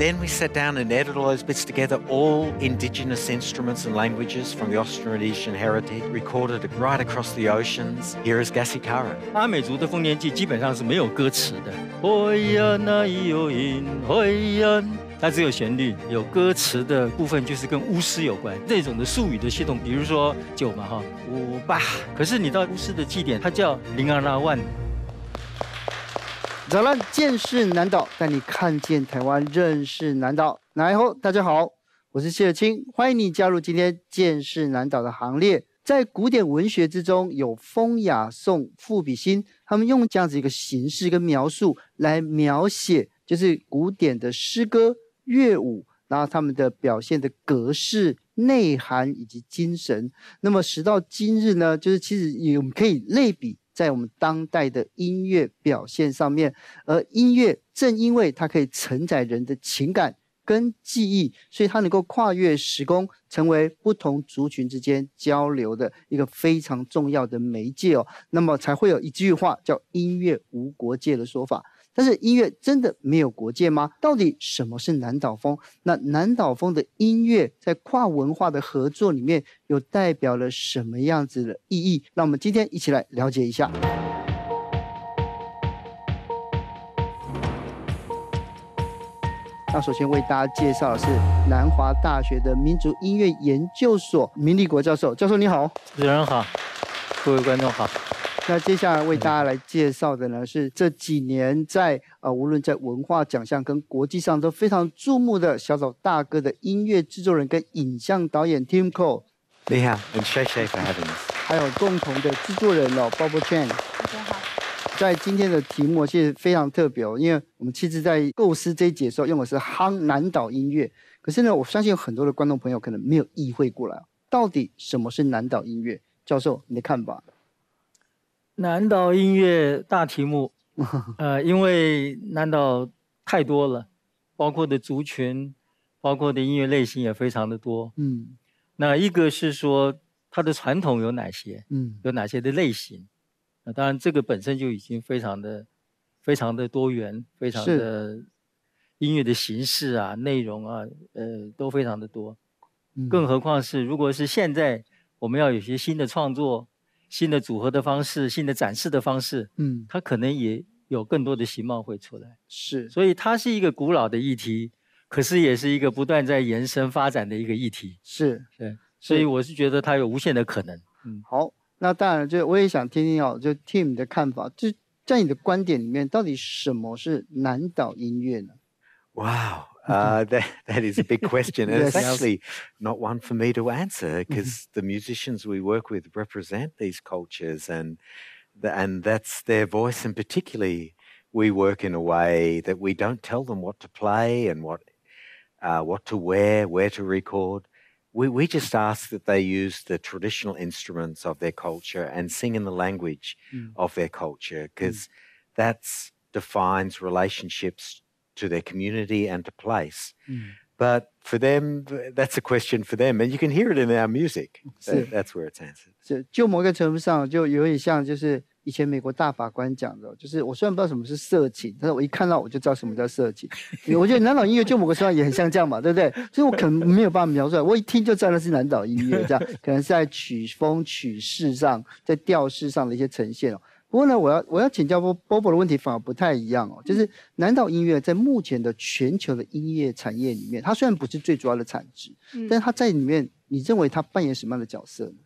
then we sat down and edited all those bits together, all indigenous instruments and languages from the Austronesian heritage, recorded right across the oceans. Here is Gasikara. 阿美族的丰年祭基本上是没有歌词的。咿呀那咿哟咿，咿呀，它只有旋律，有歌词的部分就是跟巫师有关这种的术语的系统，比如说酒嘛哈，五八。可是你到巫师的祭典，它叫零二那万。好了，见识南岛，带你看见台湾，认识南岛。来后大家好，我是谢雪清，欢迎你加入今天见识南岛的行列。在古典文学之中，有风雅颂赋比兴，他们用这样子一个形式跟描述来描写，就是古典的诗歌、乐舞，然后他们的表现的格式、内涵以及精神。那么时到今日呢，就是其实也可以类比。在我们当代的音乐表现上面，而音乐正因为它可以承载人的情感跟记忆，所以它能够跨越时空，成为不同族群之间交流的一个非常重要的媒介哦。那么才会有一句话叫“音乐无国界”的说法。但是音乐真的没有国界吗？到底什么是南岛风？那南岛风的音乐在跨文化的合作里面，又代表了什么样子的意义？那我们今天一起来了解一下。那首先为大家介绍的是南华大学的民族音乐研究所明立国教授。教授你好，主持人好，各位观众好。那接下来为大家来介绍的呢，是这几年在啊，无论在文化奖项跟国际上都非常注目的小岛大哥的音乐制作人跟影像导演 Tim Cole。你好 h a for having us。还有共同的制作人哦，Bob Chen。大家好。在今天的题目其实非常特别哦，因为我们其实，在构思这一节的时候，用的是夯南岛音乐。可是呢，我相信有很多的观众朋友可能没有意会过来到底什么是南岛音乐？教授，你的看法？南岛音乐大题目，呃，因为南岛太多了，包括的族群，包括的音乐类型也非常的多。嗯，那一个是说它的传统有哪些？嗯，有哪些的类型？啊，当然这个本身就已经非常的、非常的多元，非常的音乐的形式啊、内容啊，呃，都非常的多。更何况是如果是现在我们要有些新的创作。新的组合的方式，新的展示的方式，嗯，它可能也有更多的形貌会出来。是，所以它是一个古老的议题，可是也是一个不断在延伸发展的一个议题。是，对，所以我是觉得它有无限的可能。嗯，好，那当然就我也想听听啊，就 Tim 的看法，就在你的观点里面，到底什么是南岛音乐呢？哇哦。Uh, that, that is a big question. And yes. it's actually not one for me to answer because mm-hmm. the musicians we work with represent these cultures and, the, and that's their voice. And particularly, we work in a way that we don't tell them what to play and what, uh, what to wear, where to record. We, we just ask that they use the traditional instruments of their culture and sing in the language mm. of their culture because mm. defines relationships to their community and to place. Mm. But for them, that's a question for them. And you can hear it in our music. Oh, that's where it's answered. 以前美国大法官讲的，就是我虽然不知道什么是色情，但是我一看到我就知道什么叫色情。我觉得南岛音乐就某个时候也很像这样嘛，对不对？所以我可能没有办法描述，我一听就知道那是南岛音乐，这样可能是在曲风、曲式上、在调式上的一些呈现哦。不过呢，我要我要请教波波波的问题反而不太一样哦，就是南岛音乐在目前的全球的音乐产业里面，它虽然不是最主要的产值，嗯，但它在里面，你认为它扮演什么样的角色呢？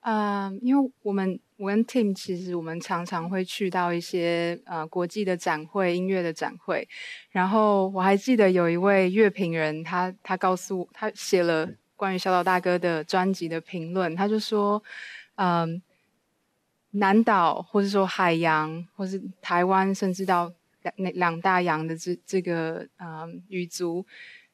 啊，因为我们我跟 Tim 其实我们常常会去到一些呃国际的展会、音乐的展会，然后我还记得有一位乐评人，他他告诉我，他写了关于小岛大哥的专辑的评论，他就说，嗯。南岛，或是说海洋，或是台湾，甚至到那两大洋的这这个嗯语族，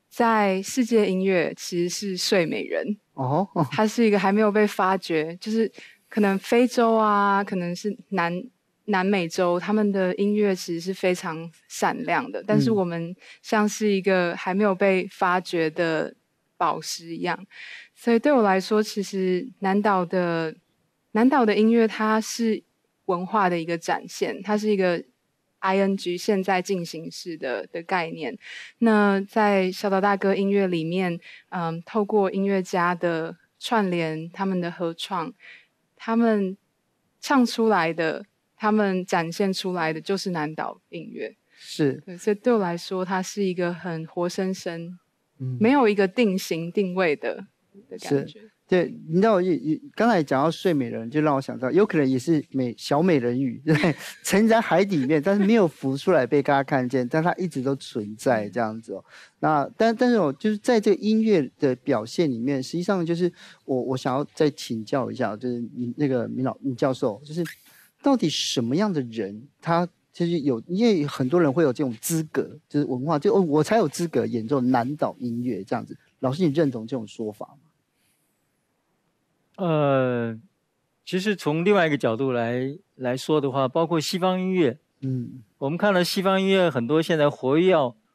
在世界音乐其实是睡美人哦，它是一个还没有被发掘，就是可能非洲啊，可能是南南美洲，他们的音乐其实是非常闪亮的，但是我们像是一个还没有被发掘的宝石一样，所以对我来说，其实南岛的。南岛的音乐，它是文化的一个展现，它是一个 ing 现在进行式的的概念。那在小岛大哥音乐里面，嗯，透过音乐家的串联，他们的合创，他们唱出来的，他们展现出来的就是南岛音乐。是，所以对我来说，它是一个很活生生，没有一个定型定位的的感觉。对，你知道也刚才讲到睡美人，就让我想到有可能也是美小美人鱼 对，沉在海底面，但是没有浮出来被大家看见，但它一直都存在这样子。哦。那但但是我就是在这个音乐的表现里面，实际上就是我我想要再请教一下，就是你那个米老米教授，就是到底什么样的人，他就是有因为很多人会有这种资格，就是文化就哦我才有资格演奏南岛音乐这样子。老师，你认同这种说法吗？呃，其实从另外一个角度来来说的话，包括西方音乐，嗯，我们看到西方音乐很多现在活跃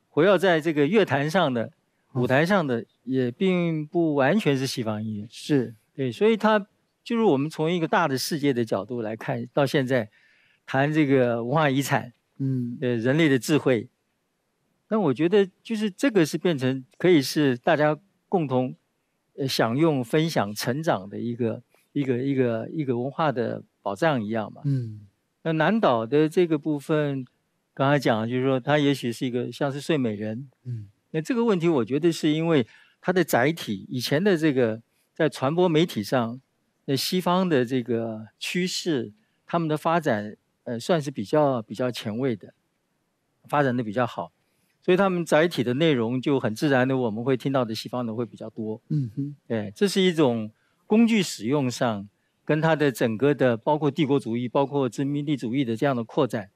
活跃在这个乐坛上的舞台上的，也并不完全是西方音乐，是对，所以它就是我们从一个大的世界的角度来看，到现在谈这个文化遗产，嗯，呃，人类的智慧，那我觉得就是这个是变成可以是大家共同。呃，享用、分享、成长的一个一个一个一个文化的保障一样嘛。嗯，那南岛的这个部分，刚才讲就是说，它也许是一个像是睡美人。嗯，那这个问题，我觉得是因为它的载体，以前的这个在传播媒体上，那西方的这个趋势，他们的发展，呃，算是比较比较前卫的，发展的比较好。所以他们载体的内容就很自然的，我们会听到的西方的会比较多。嗯哼，对，这是一种工具使用上跟它的整个的包括帝国主义、包括殖民地主义的这样的扩展，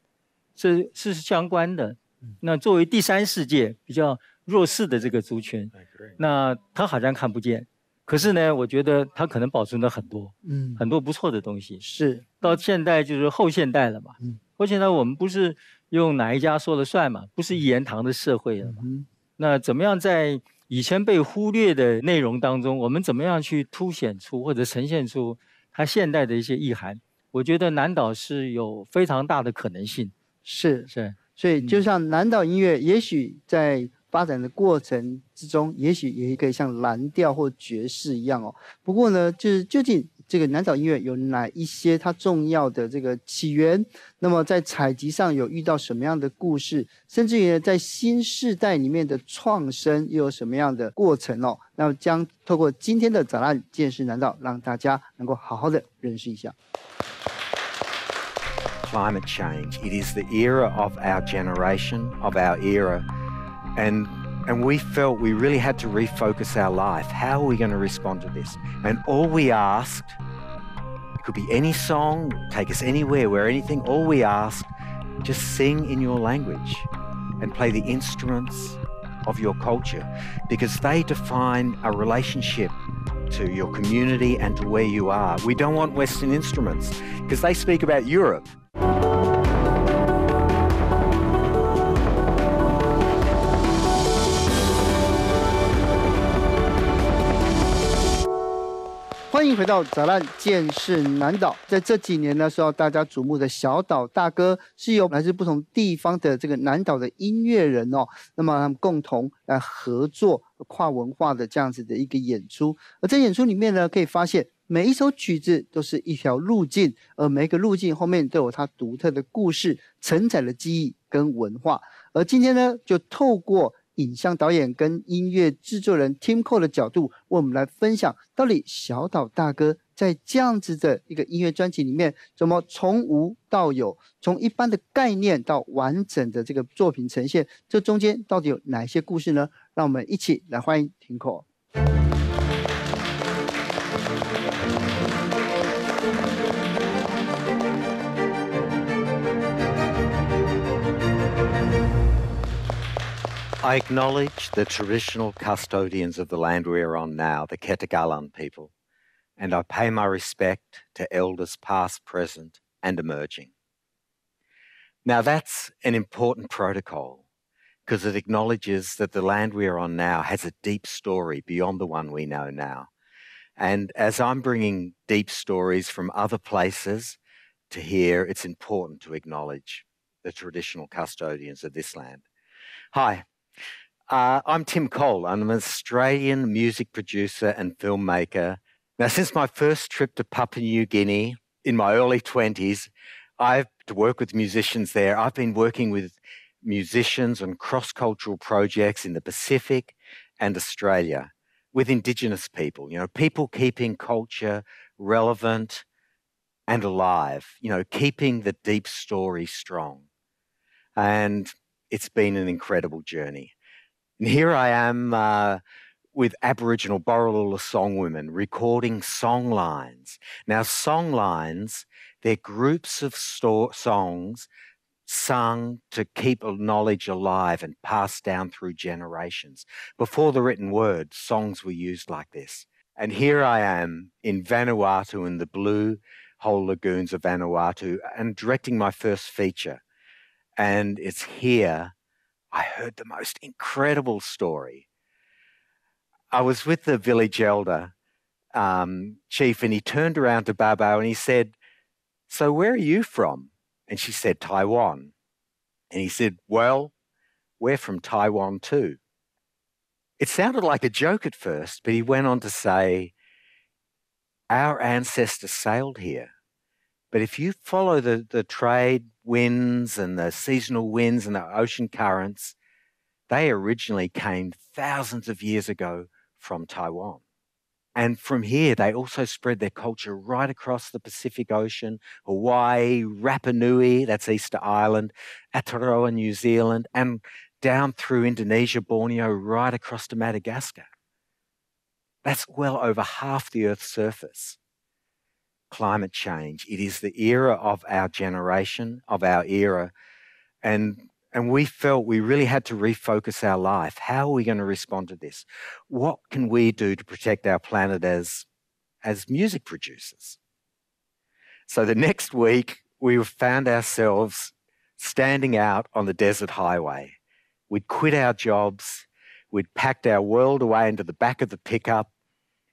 是是相关的。那作为第三世界比较弱势的这个族群，那他好像看不见，可是呢，我觉得他可能保存了很多，嗯，很多不错的东西。是，到现代就是后现代了嘛。而且呢，我们不是用哪一家说了算嘛？不是一言堂的社会了嘛？那怎么样在以前被忽略的内容当中，我们怎么样去凸显出或者呈现出它现代的一些意涵？我觉得南岛是有非常大的可能性。是是，所以就像南岛音乐，也许在发展的过程之中，也许也可以像蓝调或爵士一样哦。不过呢，就是究竟。这个南岛音乐有哪一些它重要的这个起源？那么在采集上有遇到什么样的故事？甚至于在新世代里面的创生又有什么样的过程哦？那么将透过今天的展览见识南岛，让大家能够好好的认识一下。Climate change, it is the era of our generation, of our era, and And we felt we really had to refocus our life. How are we going to respond to this? And all we asked could be any song, take us anywhere, where anything. All we asked, just sing in your language and play the instruments of your culture because they define a relationship to your community and to where you are. We don't want Western instruments because they speak about Europe. 欢迎回到《杂乱见识南岛》。在这几年呢，受到大家瞩目的小岛大哥，是由来自不同地方的这个南岛的音乐人哦，那么他们共同来合作跨文化的这样子的一个演出。而在演出里面呢，可以发现每一首曲子都是一条路径，而每一个路径后面都有它独特的故事，承载了记忆跟文化。而今天呢，就透过。影像导演跟音乐制作人 Timco 的角度，为我们来分享，到底小岛大哥在这样子的一个音乐专辑里面，怎么从无到有，从一般的概念到完整的这个作品呈现，这中间到底有哪些故事呢？让我们一起来欢迎 Timco。I acknowledge the traditional custodians of the land we are on now, the Ketagalan people, and I pay my respect to elders past, present, and emerging. Now, that's an important protocol because it acknowledges that the land we are on now has a deep story beyond the one we know now. And as I'm bringing deep stories from other places to here, it's important to acknowledge the traditional custodians of this land. Hi, uh, I'm Tim Cole. I'm an Australian music producer and filmmaker. Now, since my first trip to Papua New Guinea in my early 20s, I've to work with musicians there. I've been working with musicians on cross cultural projects in the Pacific and Australia with Indigenous people, you know, people keeping culture relevant and alive, you know, keeping the deep story strong. And it's been an incredible journey. And here I am uh, with Aboriginal Borroloola songwomen recording songlines. Now, songlines, they're groups of sto- songs sung to keep knowledge alive and passed down through generations. Before the written word, songs were used like this. And here I am in Vanuatu in the blue whole lagoons of Vanuatu and directing my first feature. And it's here I heard the most incredible story. I was with the village elder um, chief, and he turned around to Babao and he said, So, where are you from? And she said, Taiwan. And he said, Well, we're from Taiwan too. It sounded like a joke at first, but he went on to say, Our ancestors sailed here. But if you follow the, the trade winds and the seasonal winds and the ocean currents, they originally came thousands of years ago from Taiwan. And from here, they also spread their culture right across the Pacific Ocean, Hawaii, Rapa Nui, that's Easter Island, Aotearoa, New Zealand, and down through Indonesia, Borneo, right across to Madagascar. That's well over half the Earth's surface climate change. It is the era of our generation, of our era. And and we felt we really had to refocus our life. How are we going to respond to this? What can we do to protect our planet as as music producers? So the next week we found ourselves standing out on the desert highway. We'd quit our jobs, we'd packed our world away into the back of the pickup,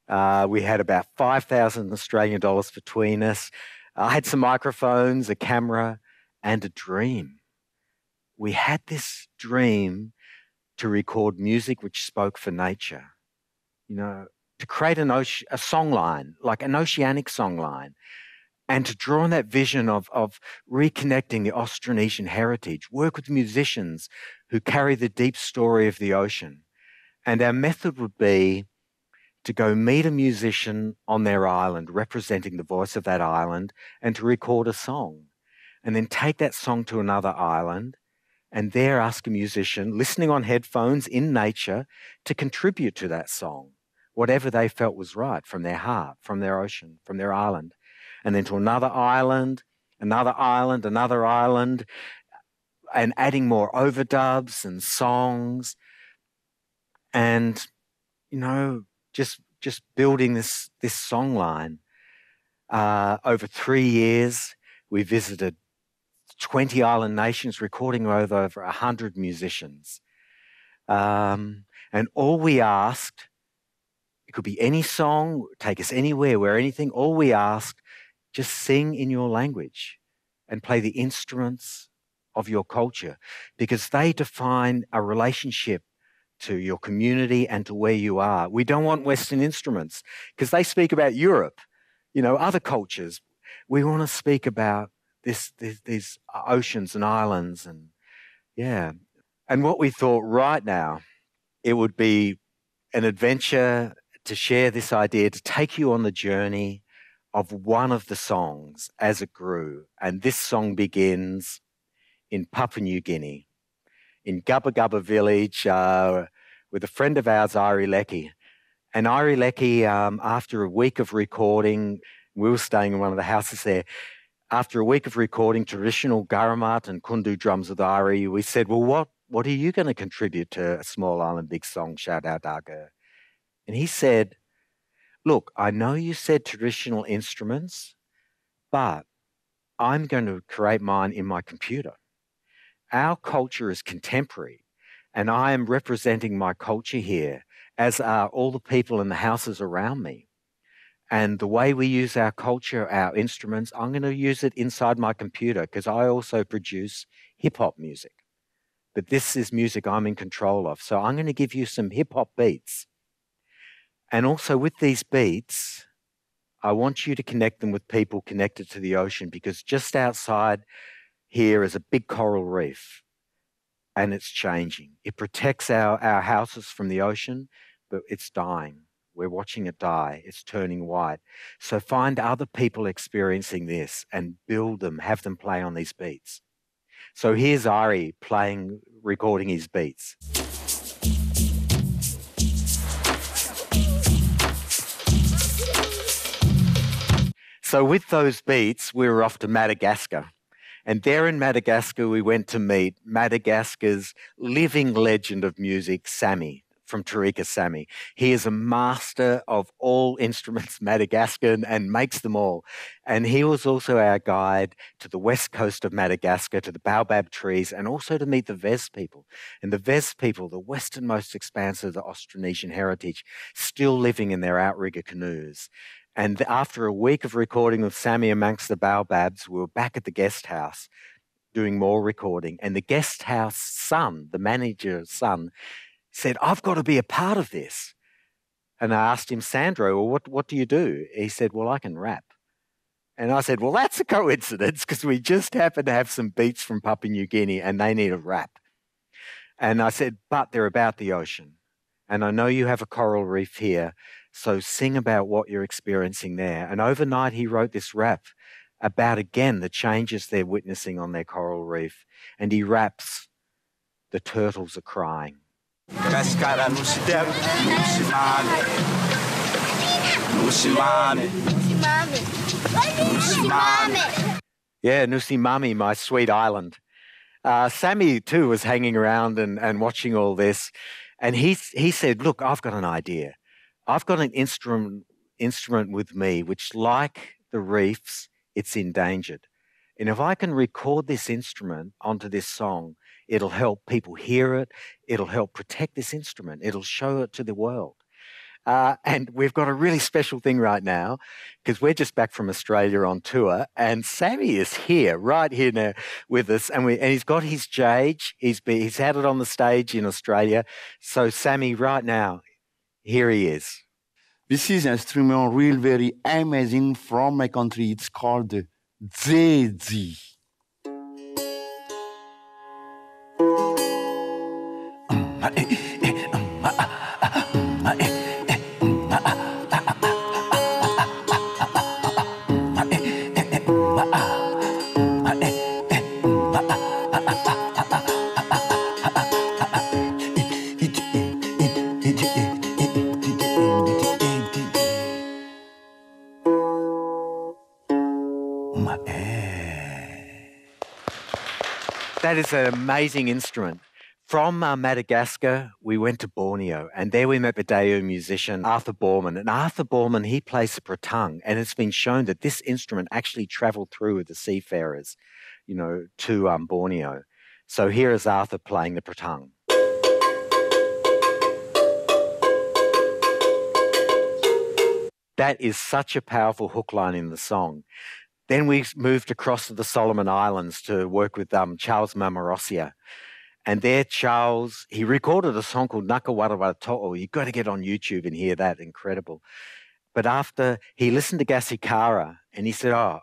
uh, we had about 5,000 Australian dollars between us. I had some microphones, a camera, and a dream. We had this dream to record music which spoke for nature, you know, to create an oce- a song line, like an oceanic song line, and to draw on that vision of, of reconnecting the Austronesian heritage, work with musicians who carry the deep story of the ocean. And our method would be to go meet a musician on their island representing the voice of that island and to record a song and then take that song to another island and there ask a musician listening on headphones in nature to contribute to that song whatever they felt was right from their heart from their ocean from their island and then to another island another island another island and adding more overdubs and songs and you know just just building this this song line uh, over three years. We visited 20 island nations, recording with over 100 musicians. Um, and all we asked, it could be any song, take us anywhere, where anything, all we asked, just sing in your language and play the instruments of your culture because they define a relationship to, your community, and to where you are. We don't want Western instruments because they speak about Europe, you know, other cultures. We want to speak about this, this, these oceans and islands, and yeah. And what we thought right now, it would be an adventure to share this idea, to take you on the journey of one of the songs as it grew. And this song begins in Papua New Guinea in Gubba Gubba village uh, with a friend of ours, Ari Leckie. And Ari Leckie, um, after a week of recording, we were staying in one of the houses there. After a week of recording traditional Garamat and Kundu drums with Ari, we said, Well, what, what are you going to contribute to a Small Island Big Song Shout Out Daga? And he said, Look, I know you said traditional instruments, but I'm going to create mine in my computer our culture is contemporary, and I am representing my culture here, as are all the people in the houses around me. And the way we use our culture, our instruments, I'm going to use it inside my computer because I also produce hip hop music. But this is music I'm in control of. So I'm going to give you some hip hop beats. And also with these beats, I want you to connect them with people connected to the ocean because just outside here is a big coral reef and it's changing. It protects our, our houses from the ocean, but it's dying. We're watching it die. It's turning white. So find other people experiencing this and build them, have them play on these beats. So here's Ari playing, recording his beats. So with those beats, we were off to Madagascar. And there in Madagascar, we went to meet Madagascar's living legend of music, Sammy, from Tarika Sammy. He is a master of all instruments Madagascan and makes them all. And he was also our guide to the west coast of Madagascar, to the baobab trees, and also to meet the Vez people. And the Vez people, the westernmost expanse of the Austronesian heritage, still living in their outrigger canoes. And after a week of recording with Sammy Amongst the Baobabs, we were back at the guest house doing more recording. And the guest house son, the manager's son, said, I've got to be a part of this. And I asked him, Sandro, well, what, what do you do? He said, Well, I can rap. And I said, Well, that's a coincidence because we just happen to have some beats from Papua New Guinea and they need a rap. And I said, But they're about the ocean. And I know you have a coral reef here. So sing about what you're experiencing there. And overnight, he wrote this rap about again the changes they're witnessing on their coral reef. And he raps, The turtles are crying. Yeah, Nusimami, my sweet island. Uh, Sammy, too, was hanging around and, and watching all this. And he, he said, Look, I've got an idea. I've got an instrument instrument with me which, like the reefs, it's endangered. And if I can record this instrument onto this song, it'll help people hear it. It'll help protect this instrument. It'll show it to the world. Uh, and we've got a really special thing right now because we're just back from Australia on tour, and Sammy is here, right here now with us, and we and he's got his jage. He's be, he's had it on the stage in Australia. So Sammy, right now, here he is. This is an instrument real very amazing from my country. It's called the zezi. that is an amazing instrument. From uh, Madagascar, we went to Borneo, and there we met the Dayu musician Arthur Borman. And Arthur Borman, he plays the pratung, and it's been shown that this instrument actually traveled through with the seafarers, you know, to um, Borneo. So here is Arthur playing the pratung. That is such a powerful hook line in the song. Then we moved across to the Solomon Islands to work with um, Charles Mamorosia, And there, Charles, he recorded a song called Nakawarawara To'o. You've got to get on YouTube and hear that. Incredible. But after he listened to Gasikara and he said, Oh,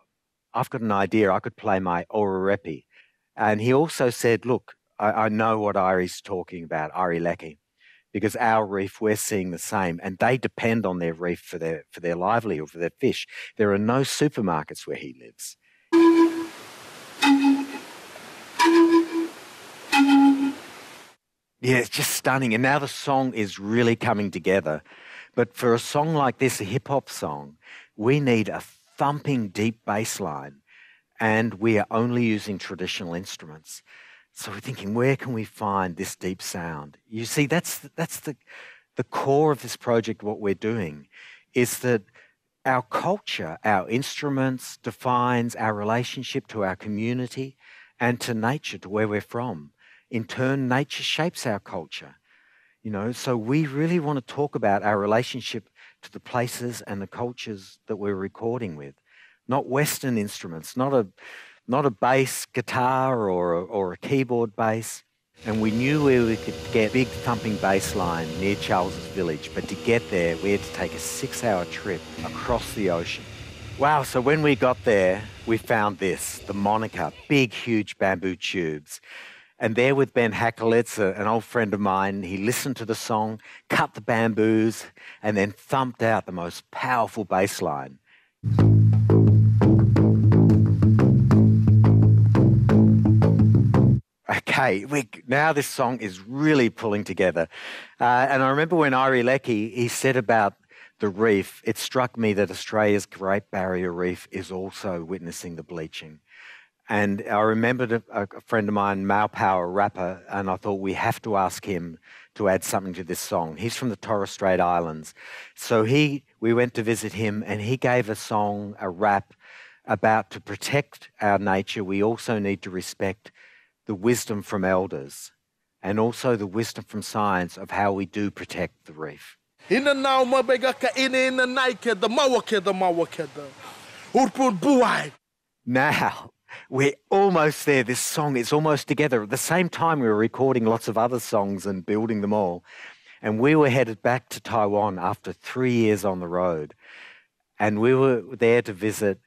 I've got an idea. I could play my Ororepi. And he also said, Look, I, I know what Ari's talking about, Ari Leckie because our reef we're seeing the same and they depend on their reef for their for their livelihood for their fish there are no supermarkets where he lives yeah it's just stunning and now the song is really coming together but for a song like this a hip hop song we need a thumping deep bass line and we are only using traditional instruments so we're thinking, where can we find this deep sound? You see, that's, that's the, the core of this project, what we're doing, is that our culture, our instruments, defines our relationship to our community and to nature, to where we're from. In turn, nature shapes our culture. You know, so we really want to talk about our relationship to the places and the cultures that we're recording with, not Western instruments, not a not a bass guitar or a, or a keyboard bass. And we knew where we could get big thumping bass line near Charles's village, but to get there, we had to take a six hour trip across the ocean. Wow, so when we got there, we found this the Monica, big, huge bamboo tubes. And there with Ben Hackelitz, uh, an old friend of mine, he listened to the song, cut the bamboos, and then thumped out the most powerful bass line. okay, we, now this song is really pulling together. Uh, and I remember when Ari Lecky he said about the reef, it struck me that Australia's Great Barrier Reef is also witnessing the bleaching. And I remembered a, a friend of mine, Mal Power rapper, and I thought we have to ask him to add something to this song. He's from the Torres Strait Islands. So he we went to visit him and he gave a song, a rap about to protect our nature, we also need to respect the wisdom from elders and also the wisdom from science of how we do protect the reef. Now, we're almost there. This song is almost together. At the same time, we were recording lots of other songs and building them all. And we were headed back to Taiwan after three years on the road. And we were there to visit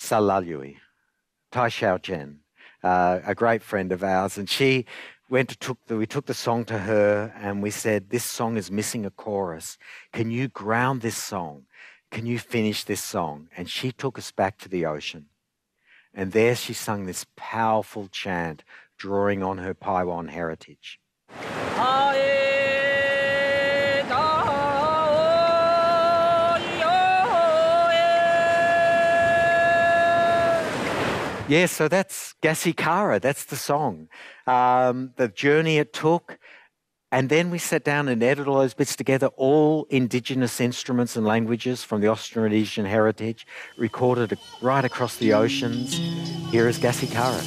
Salalui, Tai Shao Chen uh, a great friend of ours, and she went to took the, we took the song to her and we said, This song is missing a chorus. Can you ground this song? Can you finish this song? And she took us back to the ocean. And there she sung this powerful chant, drawing on her Paiwan heritage. Yeah, so that's Gassikara. That's the song, um, the journey it took. And then we sat down and edited all those bits together, all indigenous instruments and languages from the Austronesian heritage, recorded right across the oceans. Here is Gassikara.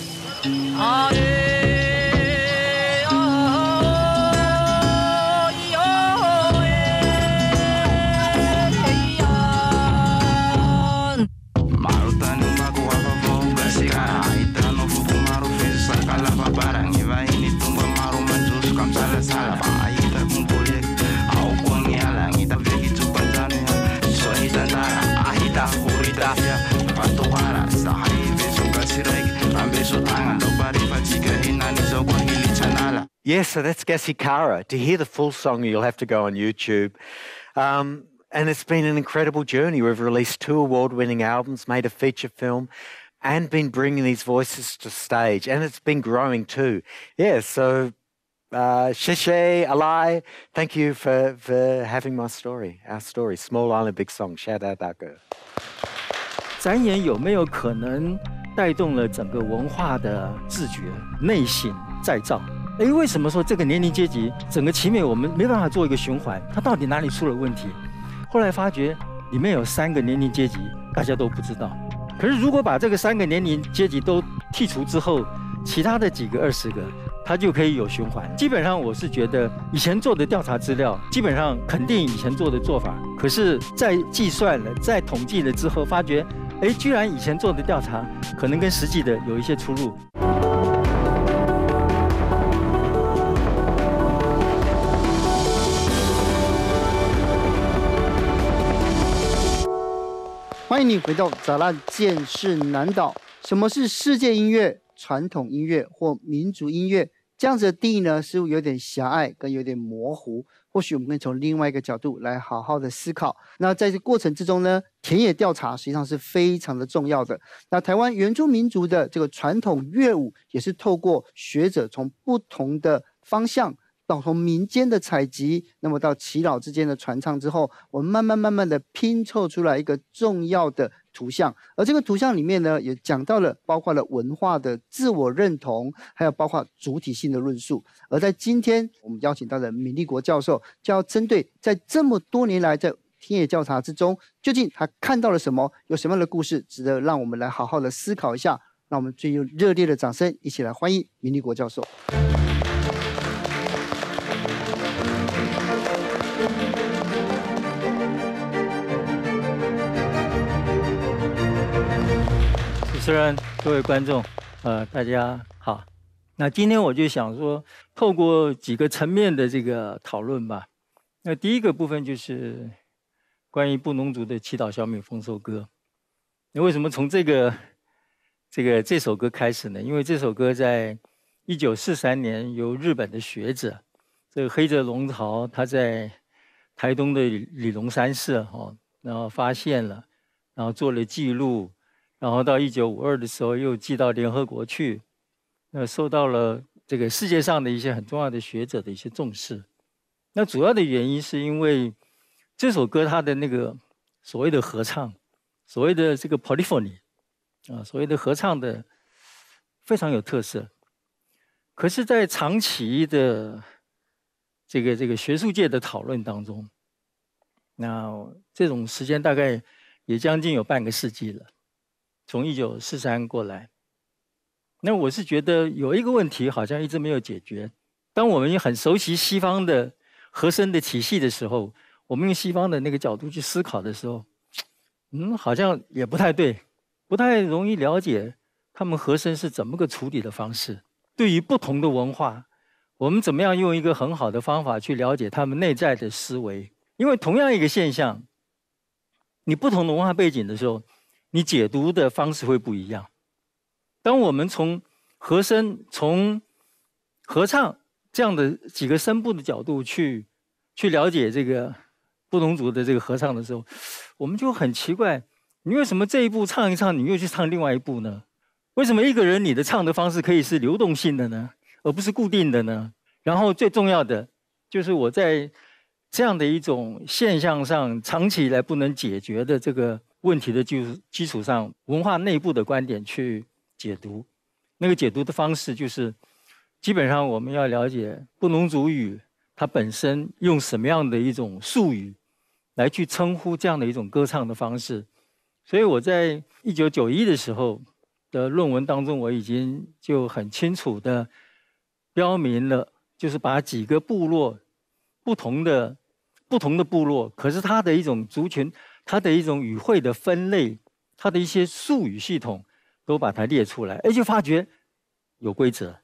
yeah, so that's Gassikara. To hear the full song, you'll have to go on YouTube. Um, and it's been an incredible journey. We've released two award winning albums, made a feature film, and been bringing these voices to stage. And it's been growing too. Yeah, so uh, Sheshe, Alai, thank you for, for having my story, our story, Small Island Big Song. Shout out, 大哥。展演有没有可能带动了整个文化的自觉、内省再造？哎，为什么说这个年龄阶级整个奇美我们没办法做一个循环？它到底哪里出了问题？后来发觉里面有三个年龄阶级，大家都不知道。可是如果把这个三个年龄阶级都剔除之后，其他的几个二十个，它就可以有循环。基本上我是觉得以前做的调查资料，基本上肯定以前做的做法。可是，在计算了、在统计了之后，发觉哎，居然以前做的调查可能跟实际的有一些出入。带你回到杂乱，见世南岛》。什么是世界音乐、传统音乐或民族音乐？这样子的定义呢，似乎有点狭隘跟有点模糊。或许我们可以从另外一个角度来好好的思考。那在这过程之中呢，田野调查实际上是非常的重要的。那台湾原住民族的这个传统乐舞，也是透过学者从不同的方向。到从民间的采集，那么到祈祷之间的传唱之后，我们慢慢慢慢的拼凑出来一个重要的图像。而这个图像里面呢，也讲到了包括了文化的自我认同，还有包括主体性的论述。而在今天，我们邀请到的米立国教授，就要针对在这么多年来在田野调查之中，究竟他看到了什么，有什么样的故事值得让我们来好好的思考一下。让我们最用热烈的掌声，一起来欢迎米立国教授。各位观众，呃，大家好。那今天我就想说，透过几个层面的这个讨论吧。那第一个部分就是关于布农族的《祈祷小米丰收歌》。那为什么从这个这个这首歌开始呢？因为这首歌在1943年由日本的学者这个黑泽龙朝他在台东的李龙山寺哈，然后发现了，然后做了记录。然后到一九五二的时候，又寄到联合国去，那受到了这个世界上的一些很重要的学者的一些重视。那主要的原因是因为这首歌它的那个所谓的合唱，所谓的这个 polyphony 啊，所谓的合唱的非常有特色。可是，在长期的这个这个学术界的讨论当中，那这种时间大概也将近有半个世纪了。从一九四三过来，那我是觉得有一个问题好像一直没有解决。当我们很熟悉西方的和声的体系的时候，我们用西方的那个角度去思考的时候，嗯，好像也不太对，不太容易了解他们和声是怎么个处理的方式。对于不同的文化，我们怎么样用一个很好的方法去了解他们内在的思维？因为同样一个现象，你不同的文化背景的时候。你解读的方式会不一样。当我们从和声、从合唱这样的几个声部的角度去去了解这个不同组的这个合唱的时候，我们就很奇怪：你为什么这一部唱一唱，你又去唱另外一部呢？为什么一个人你的唱的方式可以是流动性的呢，而不是固定的呢？然后最重要的就是我在这样的一种现象上长期以来不能解决的这个。问题的就基础上，文化内部的观点去解读，那个解读的方式就是，基本上我们要了解布农族语它本身用什么样的一种术语，来去称呼这样的一种歌唱的方式。所以我在一九九一的时候的论文当中，我已经就很清楚的标明了，就是把几个部落不同的不同的部落，可是它的一种族群。它的一种语汇的分类，它的一些术语系统，都把它列出来，而且发觉有规则。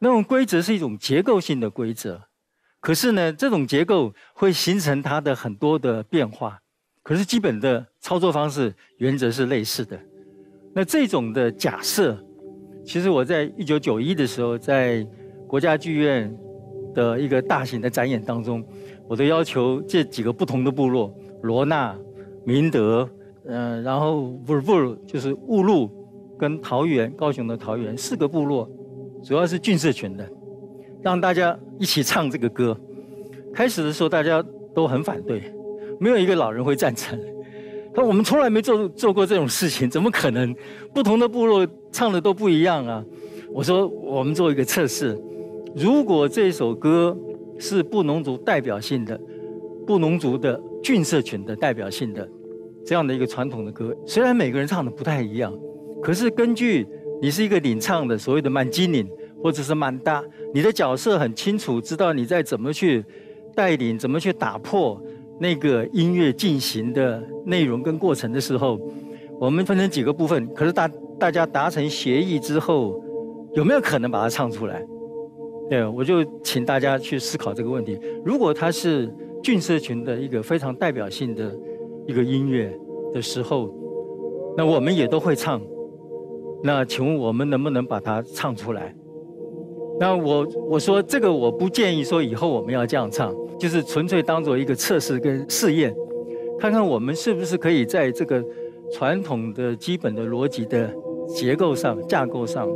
那种规则是一种结构性的规则，可是呢，这种结构会形成它的很多的变化，可是基本的操作方式原则是类似的。那这种的假设，其实我在一九九一的时候，在国家剧院的一个大型的展演当中，我都要求这几个不同的部落。罗纳、明德，嗯，然后不是不 v 就是雾鹿，跟桃园高雄的桃园四个部落，主要是郡社群的，让大家一起唱这个歌。开始的时候大家都很反对，没有一个老人会赞成。说我们从来没做做过这种事情，怎么可能？不同的部落唱的都不一样啊！我说我们做一个测试，如果这首歌是布农族代表性的，布农族的。俊社群的代表性的这样的一个传统的歌，虽然每个人唱的不太一样，可是根据你是一个领唱的，所谓的满金领或者是满大，你的角色很清楚，知道你在怎么去带领，怎么去打破那个音乐进行的内容跟过程的时候，我们分成几个部分，可是大大家达成协议之后，有没有可能把它唱出来？对，我就请大家去思考这个问题。如果他是。俊社群的一个非常代表性的一个音乐的时候，那我们也都会唱。那请问我们能不能把它唱出来？那我我说这个我不建议说以后我们要这样唱，就是纯粹当做一个测试跟试验，看看我们是不是可以在这个传统的基本的逻辑的结构上、架构上，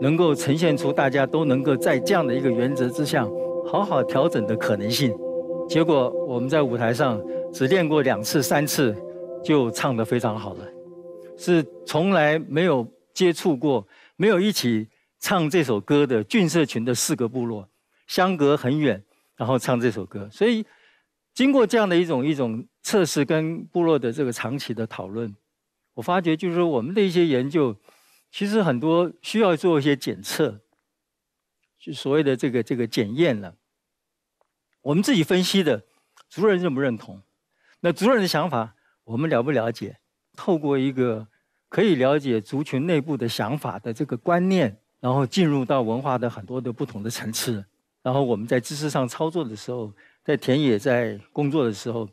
能够呈现出大家都能够在这样的一个原则之下，好好调整的可能性。结果我们在舞台上只练过两次、三次，就唱得非常好了。是从来没有接触过、没有一起唱这首歌的郡社群的四个部落，相隔很远，然后唱这首歌。所以经过这样的一种一种测试，跟部落的这个长期的讨论，我发觉就是说我们的一些研究，其实很多需要做一些检测，就所谓的这个这个检验了。我们自己分析的族人认不认同？那族人的想法我们了不了解？透过一个可以了解族群内部的想法的这个观念，然后进入到文化的很多的不同的层次，然后我们在知识上操作的时候，在田野在工作的时候，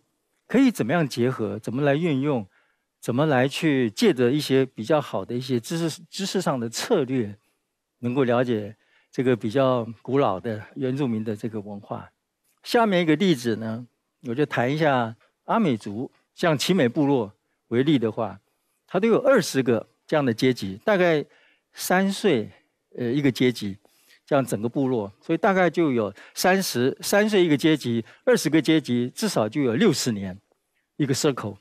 可以怎么样结合？怎么来运用？怎么来去借着一些比较好的一些知识知识上的策略，能够了解这个比较古老的原住民的这个文化？下面一个例子呢，我就谈一下阿美族，像奇美部落为例的话，它都有二十个这样的阶级，大概三岁呃一个阶级，这样整个部落，所以大概就有三十三岁一个阶级，二十个阶级，至少就有六十年一个 circle。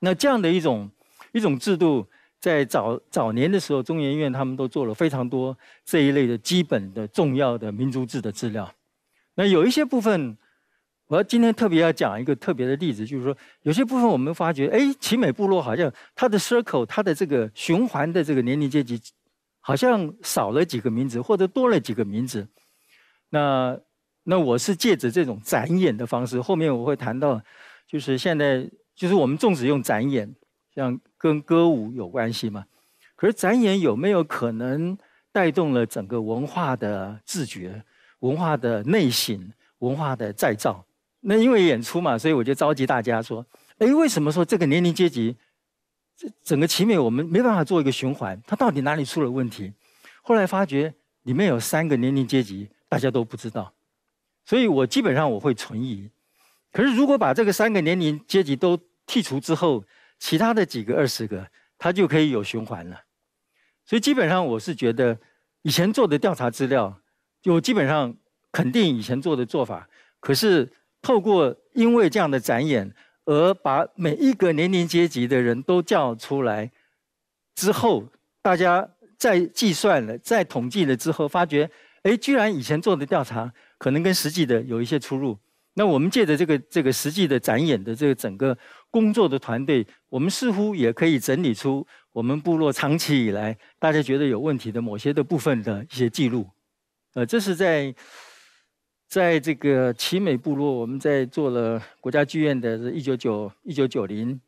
那这样的一种一种制度，在早早年的时候，中研院他们都做了非常多这一类的基本的重要的民族志的资料。那有一些部分，我要今天特别要讲一个特别的例子，就是说有些部分我们发觉，哎，奇美部落好像它的 circle，它的这个循环的这个年龄阶级，好像少了几个名字，或者多了几个名字。那那我是借着这种展演的方式，后面我会谈到，就是现在就是我们粽子用展演，像跟歌舞有关系嘛。可是展演有没有可能带动了整个文化的自觉？文化的内省，文化的再造。那因为演出嘛，所以我就召集大家说：“哎，为什么说这个年龄阶级，这整个奇美我们没办法做一个循环？它到底哪里出了问题？”后来发觉里面有三个年龄阶级大家都不知道，所以我基本上我会存疑。可是如果把这个三个年龄阶级都剔除之后，其他的几个二十个，它就可以有循环了。所以基本上我是觉得以前做的调查资料。就基本上肯定以前做的做法，可是透过因为这样的展演而把每一个年龄阶级的人都叫出来之后，大家再计算了、再统计了之后，发觉哎，居然以前做的调查可能跟实际的有一些出入。那我们借着这个这个实际的展演的这个整个工作的团队，我们似乎也可以整理出我们部落长期以来大家觉得有问题的某些的部分的一些记录。呃，这是在，在这个奇美部落，我们在做了国家剧院的一1991990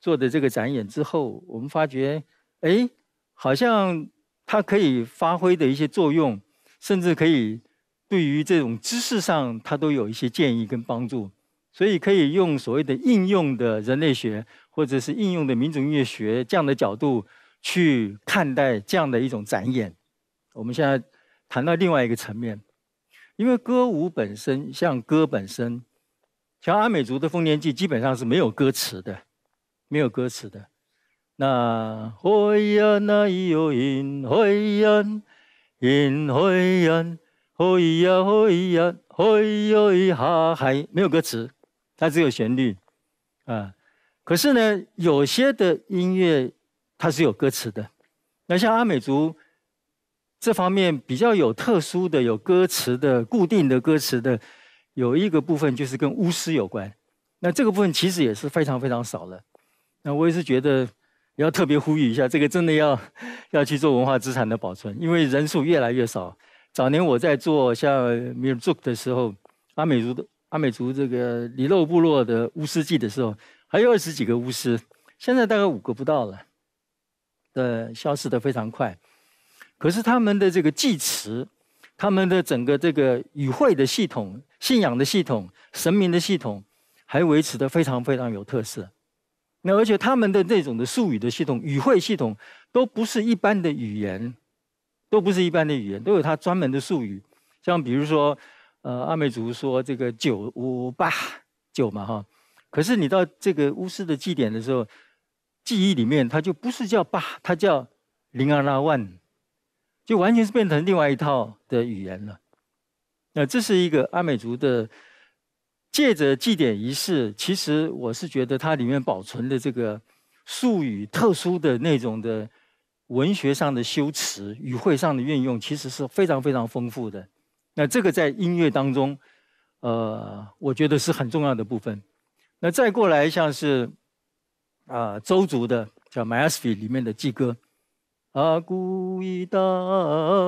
做的这个展演之后，我们发觉，哎，好像它可以发挥的一些作用，甚至可以对于这种知识上，它都有一些建议跟帮助，所以可以用所谓的应用的人类学，或者是应用的民族音乐学这样的角度去看待这样的一种展演。我们现在。谈到另外一个层面，因为歌舞本身，像歌本身，像阿美族的丰年祭，基本上是没有歌词的，没有歌词的。那嘿呀，那咿哟咿嘿呀，咿嘿呀，嘿呀嘿呀，嘿哟一哈嗨，没有歌词，它只有旋律。啊，可是呢，有些的音乐它是有歌词的，那像阿美族。这方面比较有特殊的、有歌词的、固定的歌词的，有一个部分就是跟巫师有关。那这个部分其实也是非常非常少了。那我也是觉得要特别呼吁一下，这个真的要要去做文化资产的保存，因为人数越来越少。早年我在做像米族的时候，阿美族的阿美族这个里漏部落的巫师祭的时候，还有二十几个巫师，现在大概五个不到了，呃，消失的非常快。可是他们的这个祭词，他们的整个这个语汇的系统、信仰的系统、神明的系统，还维持得非常非常有特色。那而且他们的那种的术语的系统、语汇系统，都不是一般的语言，都不是一般的语言，都有它专门的术语。像比如说，呃，阿美族说这个九五八九嘛哈，可是你到这个巫师的祭典的时候，记忆里面他就不是叫八，他叫零二拉万。就完全是变成另外一套的语言了。那这是一个阿美族的借着祭典仪式，其实我是觉得它里面保存的这个术语、特殊的那种的文学上的修辞、语汇上的运用，其实是非常非常丰富的。那这个在音乐当中，呃，我觉得是很重要的部分。那再过来像是啊周族的叫 m a s f i 里面的祭歌。阿古伊达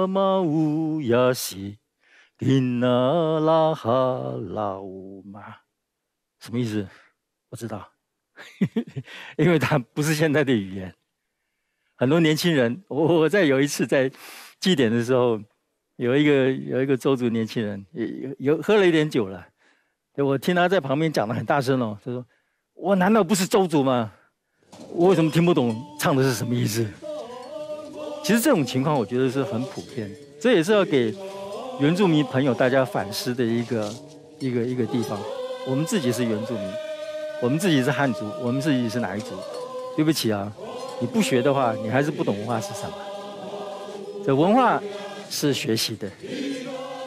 玛乌雅西，吉那拉哈拉乌玛，什么意思？不知道，因为他不是现在的语言。很多年轻人，我我在有一次在祭典的时候，有一个有一个周族年轻人，有有喝了一点酒了，我听他在旁边讲的很大声哦，他说：“我难道不是周族吗？我为什么听不懂唱的是什么意思？”其实这种情况，我觉得是很普遍，这也是要给原住民朋友大家反思的一个一个一个地方。我们自己是原住民，我们自己是汉族，我们自己是哪一族？对不起啊，你不学的话，你还是不懂文化是什么。这文化是学习的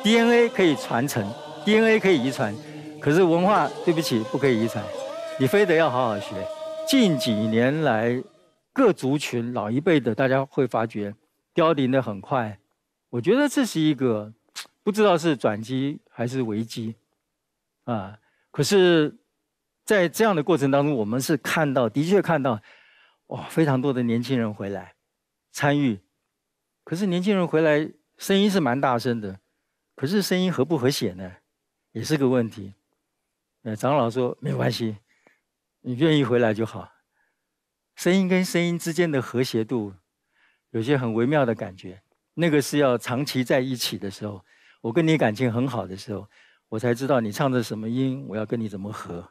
，DNA 可以传承，DNA 可以遗传，可是文化，对不起，不可以遗传。你非得要好好学。近几年来。各族群老一辈的，大家会发觉凋零的很快。我觉得这是一个 不知道是转机还是危机啊。可是，在这样的过程当中，我们是看到，的确看到，哇，非常多的年轻人回来参与。可是年轻人回来，声音是蛮大声的，可是声音合不和谐呢？也是个问题。呃，长老说没关系，你愿意回来就好。声音跟声音之间的和谐度，有些很微妙的感觉。那个是要长期在一起的时候，我跟你感情很好的时候，我才知道你唱的什么音，我要跟你怎么和。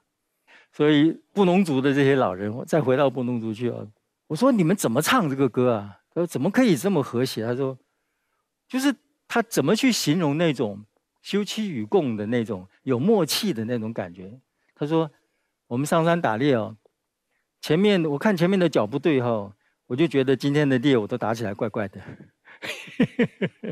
所以布农族的这些老人，我再回到布农族去啊，我说你们怎么唱这个歌啊？他说怎么可以这么和谐？他说就是他怎么去形容那种休戚与共的那种有默契的那种感觉？他说我们上山打猎哦。前面我看前面的脚不对哈，我就觉得今天的猎我都打起来怪怪的，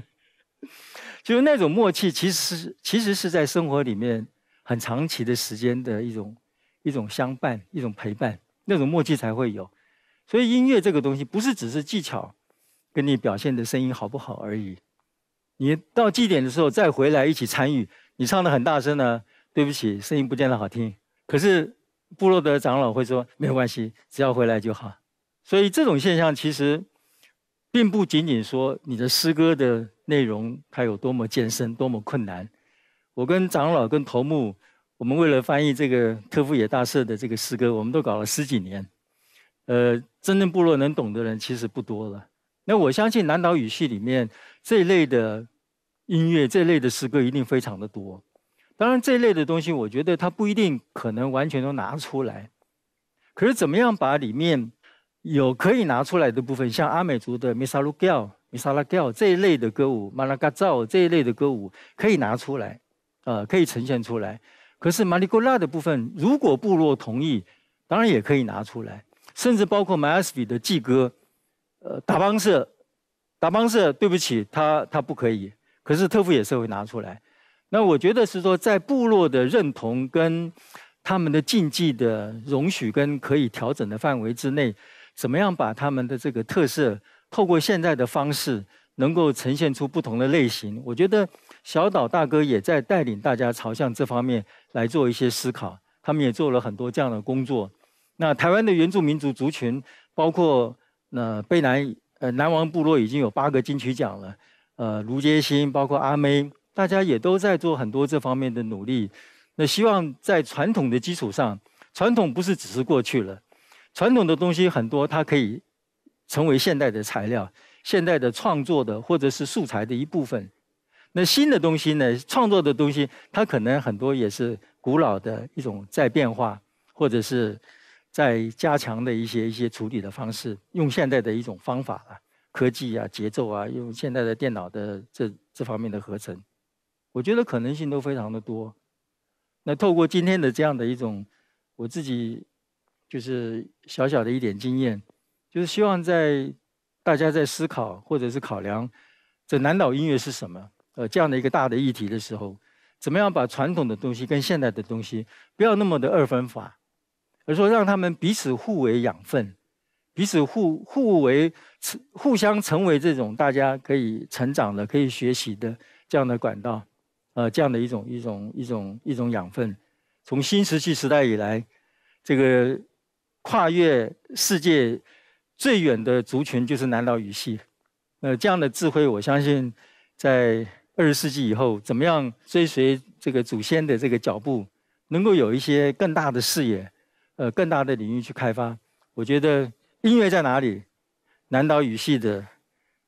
就是那种默契，其实其实是在生活里面很长期的时间的一种一种相伴，一种陪伴，那种默契才会有。所以音乐这个东西不是只是技巧，跟你表现的声音好不好而已。你到祭典的时候再回来一起参与，你唱的很大声呢，对不起，声音不见得好听，可是。部落的长老会说：“没有关系，只要回来就好。”所以这种现象其实并不仅仅说你的诗歌的内容它有多么艰深、多么困难。我跟长老、跟头目，我们为了翻译这个特富野大社的这个诗歌，我们都搞了十几年。呃，真正部落能懂的人其实不多了。那我相信南岛语系里面这一类的音乐、这一类的诗歌一定非常的多。当然，这类的东西，我觉得它不一定可能完全都拿出来。可是，怎么样把里面有可以拿出来的部分，像阿美族的 misalugial、misalugial 这一类的歌舞，马拉卡 o 这一类的歌舞可以拿出来，呃，可以呈现出来。可是，m a g o l 拉的部分，如果部落同意，当然也可以拿出来。甚至包括 m a s v i 的祭歌，呃，达邦社，达邦社，对不起，他他不可以。可是特富也是会拿出来。那我觉得是说，在部落的认同跟他们的禁忌的容许跟可以调整的范围之内，怎么样把他们的这个特色，透过现在的方式，能够呈现出不同的类型？我觉得小岛大哥也在带领大家朝向这方面来做一些思考。他们也做了很多这样的工作。那台湾的原住民族族群，包括那卑南呃南王部落已经有八个金曲奖了，呃卢杰星，包括阿妹。大家也都在做很多这方面的努力，那希望在传统的基础上，传统不是只是过去了，传统的东西很多，它可以成为现代的材料、现代的创作的或者是素材的一部分。那新的东西呢？创作的东西，它可能很多也是古老的一种在变化，或者是在加强的一些一些处理的方式，用现代的一种方法啊，科技啊、节奏啊，用现代的电脑的这这方面的合成。我觉得可能性都非常的多。那透过今天的这样的一种，我自己就是小小的一点经验，就是希望在大家在思考或者是考量这南岛音乐是什么，呃，这样的一个大的议题的时候，怎么样把传统的东西跟现代的东西不要那么的二分法，而说让他们彼此互为养分，彼此互互为，互相成为这种大家可以成长的、可以学习的这样的管道。呃，这样的一种一种一种一种养分，从新石器时代以来，这个跨越世界最远的族群就是南岛语系。呃，这样的智慧，我相信在二十世纪以后，怎么样追随这个祖先的这个脚步，能够有一些更大的视野，呃，更大的领域去开发。我觉得音乐在哪里，南岛语系的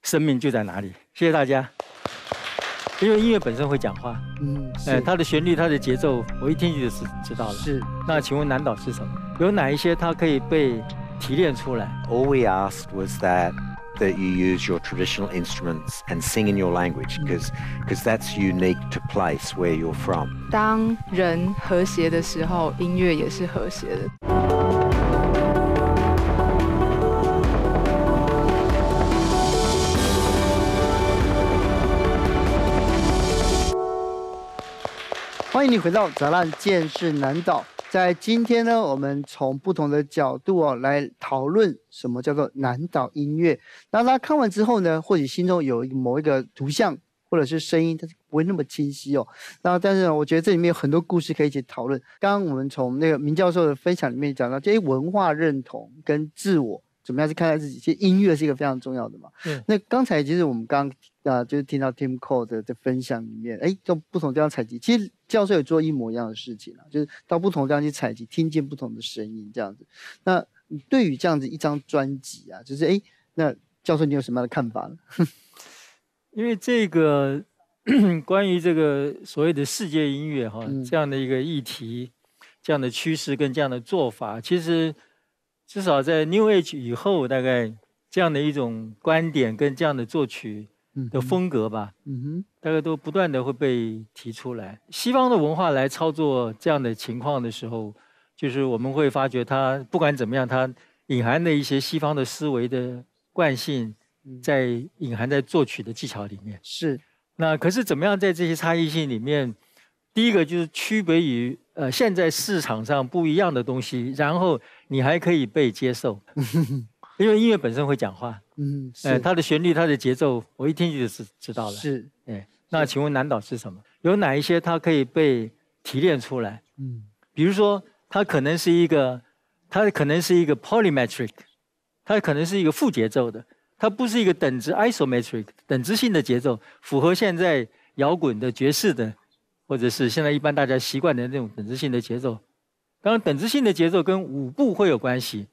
生命就在哪里。谢谢大家。因为音乐本身会讲话，嗯，哎，它的旋律、它的节奏，我一听就是知道了。是，那请问南岛是什么？有哪一些它可以被提炼出来？All we asked was that that you use your traditional instruments and sing in your language, because because that's unique to place where you're from. 当人和谐的时候，音乐也是和谐的。欢迎你回到《杂乱见识难倒》。在今天呢，我们从不同的角度哦来讨论什么叫做难倒音乐。那大家看完之后呢，或许心中有某一个图像或者是声音，但是不会那么清晰哦。那但是呢，我觉得这里面有很多故事可以一起讨论。刚刚我们从那个明教授的分享里面讲到，这些文化认同跟自我。怎么样去看待自己？其实音乐是一个非常重要的嘛。嗯。那刚才其实我们刚啊，就是听到 Team c o d e 的的分享里面，哎，从不同地方采集。其实教授有做一模一样的事情啊，就是到不同地方去采集，听见不同的声音这样子。那对于这样子一张专辑啊，就是哎，那教授你有什么样的看法呢？因为这个 关于这个所谓的世界音乐哈这样的一个议题，这样的趋势跟这样的做法，其实。至少在 New Age 以后，大概这样的一种观点跟这样的作曲的风格吧，嗯大概都不断的会被提出来。西方的文化来操作这样的情况的时候，就是我们会发觉它不管怎么样，它隐含的一些西方的思维的惯性，在隐含在作曲的技巧里面。是。那可是怎么样在这些差异性里面？第一个就是区别于呃现在市场上不一样的东西，然后。你还可以被接受，因为音乐本身会讲话。嗯，哎，它的旋律、它的节奏，我一听就是知道了。是，哎，那请问南岛是什么？有哪一些它可以被提炼出来？嗯，比如说，它可能是一个，它可能是一个 polymetric，它可能是一个副节奏的，它不是一个等值 isometric 等值性的节奏，符合现在摇滚的、爵士的，或者是现在一般大家习惯的那种等值性的节奏。当然，等值性的节奏跟舞步会有关系。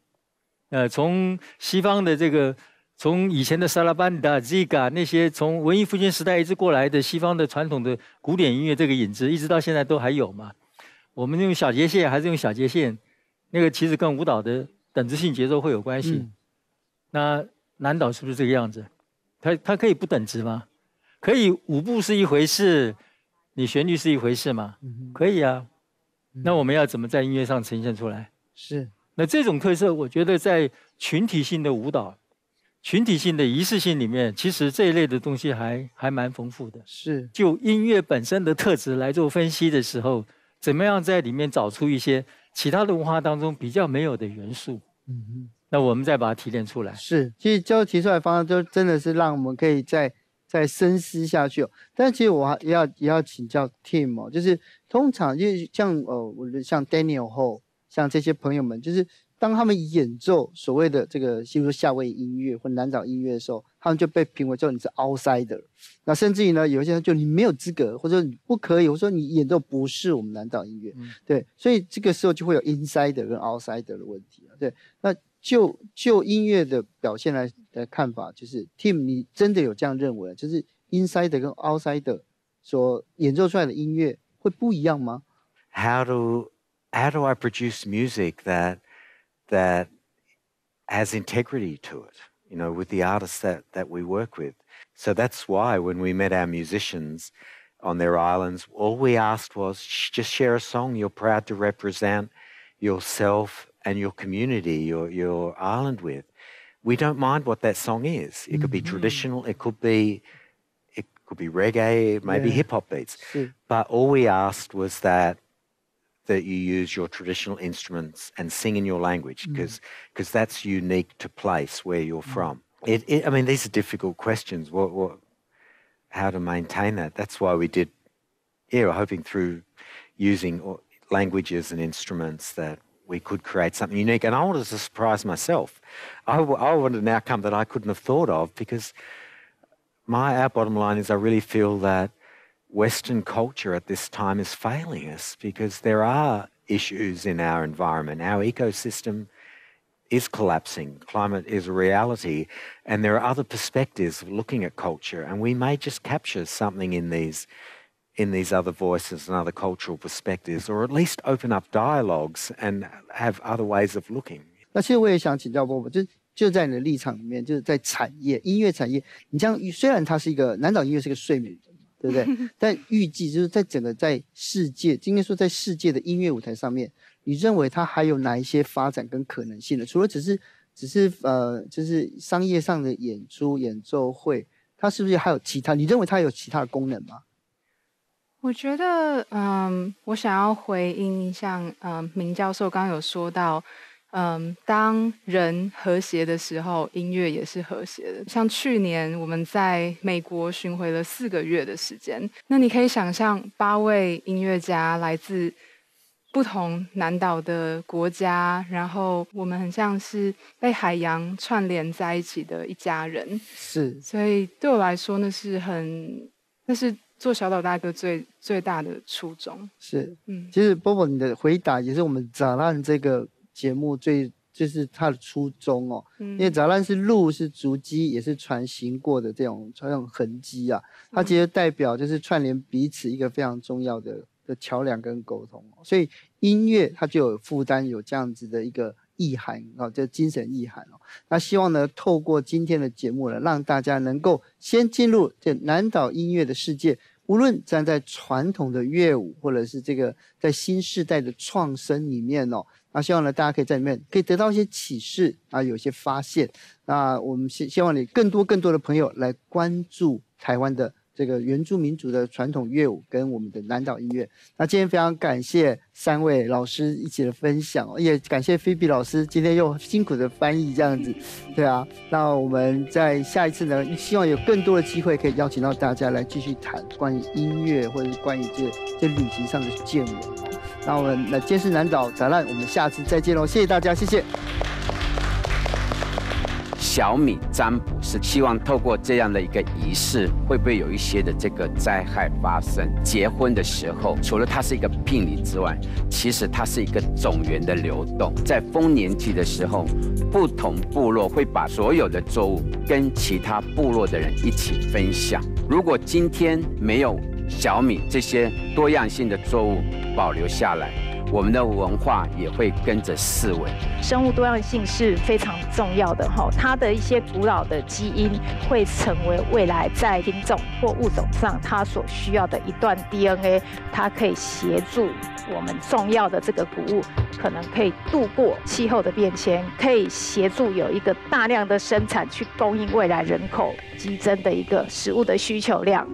呃，从西方的这个，从以前的萨拉班达、ziga 那些，从文艺复兴时代一直过来的西方的传统的古典音乐这个影子，一直到现在都还有嘛。我们用小节线还是用小节线？那个其实跟舞蹈的等值性节奏会有关系。那南岛是不是这个样子？它它可以不等值吗？可以，舞步是一回事，你旋律是一回事吗？可以啊。那我们要怎么在音乐上呈现出来？是，那这种特色，我觉得在群体性的舞蹈、群体性的仪式性里面，其实这一类的东西还还蛮丰富的。是，就音乐本身的特质来做分析的时候，怎么样在里面找出一些其他的文化当中比较没有的元素？嗯嗯，那我们再把它提炼出来。是，其实就提出来方式，就真的是让我们可以在。再深思下去，哦。但其实我还要也要请教 Tim 哦，就是通常就像呃，我像 Daniel Ho，像这些朋友们，就是当他们演奏所谓的这个，譬如说夏威夷音乐或南岛音乐的时候，他们就被评为叫你是 outsider，那甚至于呢，有些人就你没有资格，或者你不可以，我说你演奏不是我们南岛音乐，对，所以这个时候就会有 insider 跟 outsider 的问题，对，那。就就音乐的表现来的看法，就是 Tim，你真的有这样认为？就是 inside 跟 outside 所演奏出来的音乐会不一样吗？How do how do I produce music that that has integrity to it? You know, with the artists that that we work with. So that's why when we met our musicians on their islands, all we asked was just share a song you're proud to represent yourself and your community, your, your island with, we don't mind what that song is. It could be mm-hmm. traditional, it could be it could be reggae, maybe yeah. hip hop beats. But all we asked was that that you use your traditional instruments and sing in your language because mm-hmm. because mm that's unique to place where you're mm from. It, it, I mean, these are difficult questions. What, what, how to maintain that? That's why we did. Yeah, we're hoping through using languages and instruments that we could create something unique. And I wanted to surprise myself. I, wanted an outcome that I couldn't have thought of because my our bottom line is I really feel that Western culture at this time is failing us because there are issues in our environment. Our ecosystem is collapsing, climate is a reality, and there are other perspectives looking at culture, and we may just capture something in these in voices perspectives, dialogues looking. and open and these other other cultural at least other have ways or of up 那其实我也想请教波波，就就在你的立场里面，就是在产业音乐产业，你像虽然它是一个南岛音乐是个睡眠，对不对？但预计就是在整个在世界，应该说在世界的音乐舞台上面，你认为它还有哪一些发展跟可能性呢？除了只是只是呃，就是商业上的演出演奏会，它是不是还有其他？你认为它有其他功能吗？我觉得，嗯，我想要回应一下，嗯，明教授刚刚有说到，嗯，当人和谐的时候，音乐也是和谐的。像去年我们在美国巡回了四个月的时间，那你可以想象，八位音乐家来自不同南岛的国家，然后我们很像是被海洋串联在一起的一家人。是，所以对我来说，那是很，那是。做小岛大哥最最大的初衷是，嗯，其实波波你的回答也是我们《杂乱》这个节目最就是它的初衷哦，因为《杂乱》是路是足迹，也是船行过的这种这种痕迹啊，它其实代表就是串联彼此一个非常重要的的桥梁跟沟通，所以音乐它就有负担有这样子的一个。意涵哦，这精神意涵哦。那希望呢，透过今天的节目呢，让大家能够先进入这南岛音乐的世界。无论站在传统的乐舞，或者是这个在新时代的创生里面哦，那希望呢，大家可以在里面可以得到一些启示啊，有些发现。那我们希希望你更多更多的朋友来关注台湾的。这个原住民族的传统乐舞跟我们的南岛音乐，那今天非常感谢三位老师一起的分享，也感谢菲比老师今天又辛苦的翻译，这样子，对啊，那我们在下一次呢，希望有更多的机会可以邀请到大家来继续谈关于音乐或者是关于这这旅行上的见闻，那我们那监视南岛展览，我们下次再见喽，谢谢大家，谢谢。小米占卜是希望透过这样的一个仪式，会不会有一些的这个灾害发生？结婚的时候，除了它是一个聘礼之外，其实它是一个种源的流动。在丰年期的时候，不同部落会把所有的作物跟其他部落的人一起分享。如果今天没有小米这些多样性的作物保留下来，我们的文化也会跟着四维。生物多样性是非常重要的哈，它的一些古老的基因会成为未来在品种或物种上它所需要的一段 DNA，它可以协助我们重要的这个谷物，可能可以度过气候的变迁，可以协助有一个大量的生产去供应未来人口激增的一个食物的需求量。